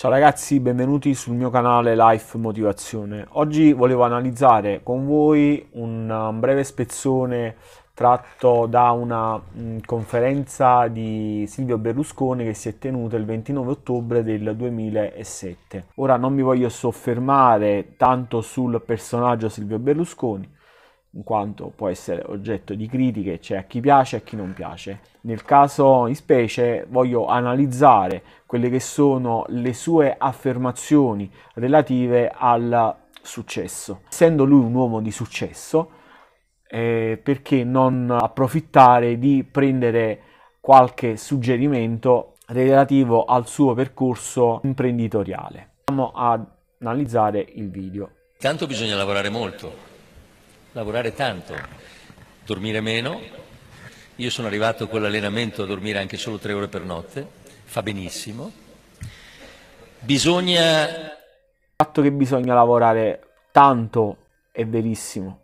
Ciao ragazzi, benvenuti sul mio canale Life Motivazione. Oggi volevo analizzare con voi un breve spezzone tratto da una mm, conferenza di Silvio Berlusconi che si è tenuta il 29 ottobre del 2007. Ora non mi voglio soffermare tanto sul personaggio Silvio Berlusconi, in quanto può essere oggetto di critiche, c'è cioè a chi piace e a chi non piace. Nel caso in specie voglio analizzare quelle che sono le sue affermazioni relative al successo. Essendo lui un uomo di successo, eh, perché non approfittare di prendere qualche suggerimento relativo al suo percorso imprenditoriale. Andiamo ad analizzare il video. Tanto bisogna lavorare molto lavorare tanto, dormire meno. Io sono arrivato con l'allenamento a dormire anche solo tre ore per notte, fa benissimo. Bisogna... Il fatto che bisogna lavorare tanto è verissimo.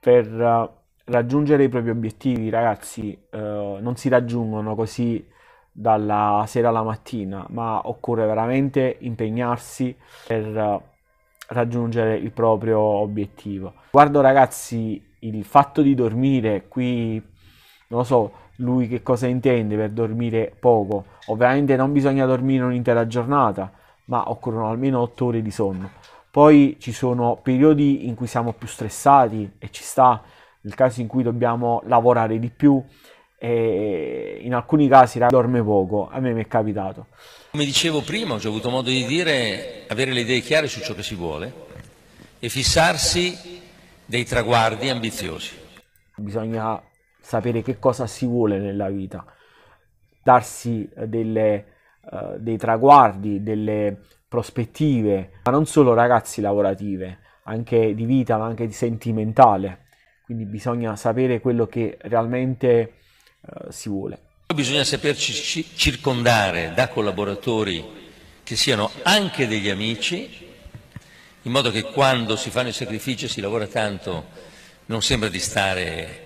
Per eh, raggiungere i propri obiettivi, ragazzi, eh, non si raggiungono così dalla sera alla mattina, ma occorre veramente impegnarsi per eh, raggiungere il proprio obiettivo. Guardo ragazzi il fatto di dormire qui, non lo so, lui che cosa intende per dormire poco. Ovviamente non bisogna dormire un'intera giornata, ma occorrono almeno 8 ore di sonno. Poi ci sono periodi in cui siamo più stressati e ci sta, nel caso in cui dobbiamo lavorare di più e in alcuni casi dorme poco, a me mi è capitato. Come dicevo prima, ho già avuto modo di dire, avere le idee chiare su ciò che si vuole e fissarsi dei traguardi ambiziosi. Bisogna sapere che cosa si vuole nella vita, darsi eh, delle, uh, dei traguardi, delle prospettive, ma non solo ragazzi lavorative, anche di vita, ma anche di sentimentale. Quindi bisogna sapere quello che realmente eh, si vuole. Bisogna saperci circondare da collaboratori che siano anche degli amici, in modo che quando si fanno i sacrifici e si lavora tanto non sembra di stare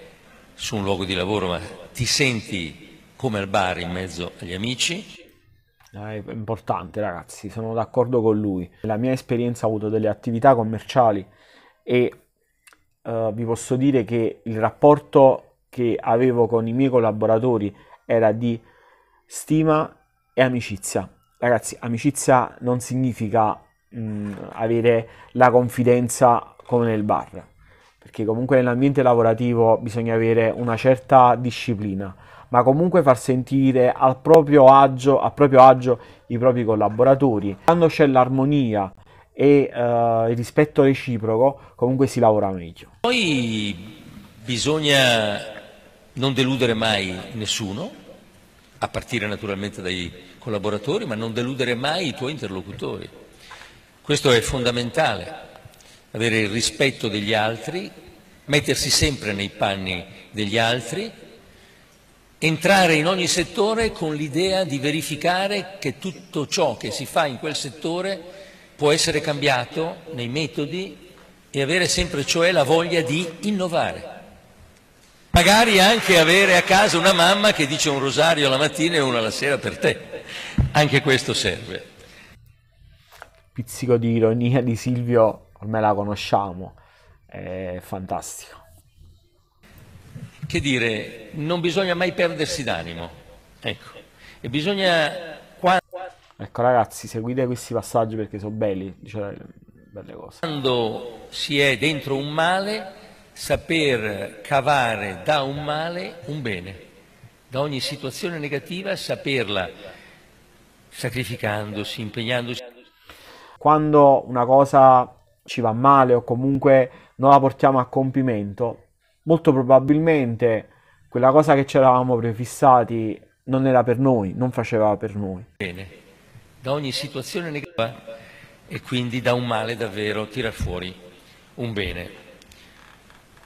su un luogo di lavoro, ma ti senti come al bar in mezzo agli amici. Ah, è importante ragazzi, sono d'accordo con lui. La mia esperienza ha avuto delle attività commerciali e eh, vi posso dire che il rapporto che avevo con i miei collaboratori era di stima e amicizia. Ragazzi, amicizia non significa mh, mm, avere la confidenza come nel bar, perché comunque nell'ambiente lavorativo bisogna avere una certa disciplina, ma comunque far sentire al proprio agio, a proprio agio i propri collaboratori. Quando c'è l'armonia e eh, il rispetto reciproco, comunque si lavora meglio. Poi bisogna non deludere mai nessuno, a partire naturalmente dai collaboratori, ma non deludere mai i tuoi interlocutori. Questo è fondamentale, avere il rispetto degli altri, mettersi sempre nei panni degli altri, entrare in ogni settore con l'idea di verificare che tutto ciò che si fa in quel settore può essere cambiato nei metodi e avere sempre cioè la voglia di innovare magari anche avere a casa una mamma che dice un rosario la mattina e una alla sera per te. Anche questo serve. Pizzico di ironia di Silvio, ormai la conosciamo, è fantastico. Che dire, non bisogna mai perdersi d'animo, ecco, e bisogna... Ecco ragazzi, seguite questi passaggi perché sono belli, dice cioè, belle cose. Quando si è dentro un male saper cavare da un male un bene, da ogni situazione negativa saperla sacrificandosi, impegnandosi. Quando una cosa ci va male o comunque non la portiamo a compimento, molto probabilmente quella cosa che ci eravamo prefissati non era per noi, non faceva per noi. Bene, da ogni situazione negativa e quindi da un male davvero tirar fuori un bene.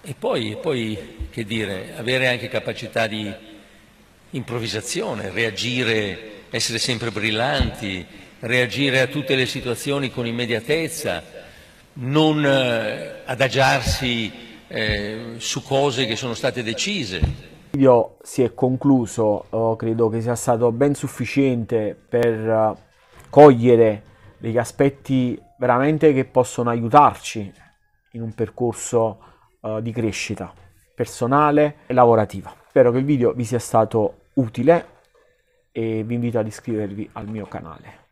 E poi, poi, che dire, avere anche capacità di improvvisazione, reagire, essere sempre brillanti, reagire a tutte le situazioni con immediatezza, non eh, adagiarsi eh, su cose che sono state decise. Il video si è concluso, oh, credo che sia stato ben sufficiente per eh, cogliere degli aspetti veramente che possono aiutarci in un percorso eh, di crescita personale e lavorativa. Spero che il video vi sia stato utile e vi invito ad iscrivervi al mio canale.